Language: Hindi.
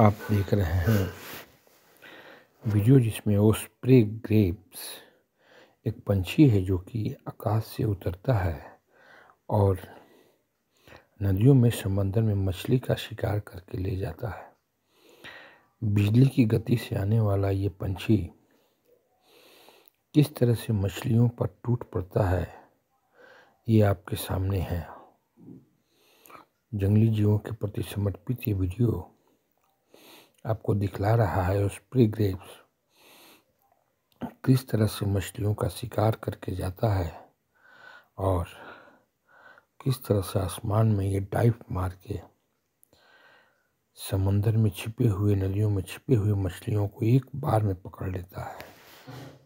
आप देख रहे हैं वीडियो जिसमें ओस्प्रे ग्रेप्स एक पंछी है जो कि आकाश से उतरता है और नदियों में समंदर में मछली का शिकार करके ले जाता है बिजली की गति से आने वाला ये पंछी किस तरह से मछलियों पर टूट पड़ता है ये आपके सामने है जंगली जीवों के प्रति समर्पित ये वीडियो आपको दिखला रहा है उस प्रीग्रेव्स किस तरह से मछलियों का शिकार करके जाता है और किस तरह से आसमान में ये डाइव मार के समंदर में छिपे हुए नदियों में छिपे हुए मछलियों को एक बार में पकड़ लेता है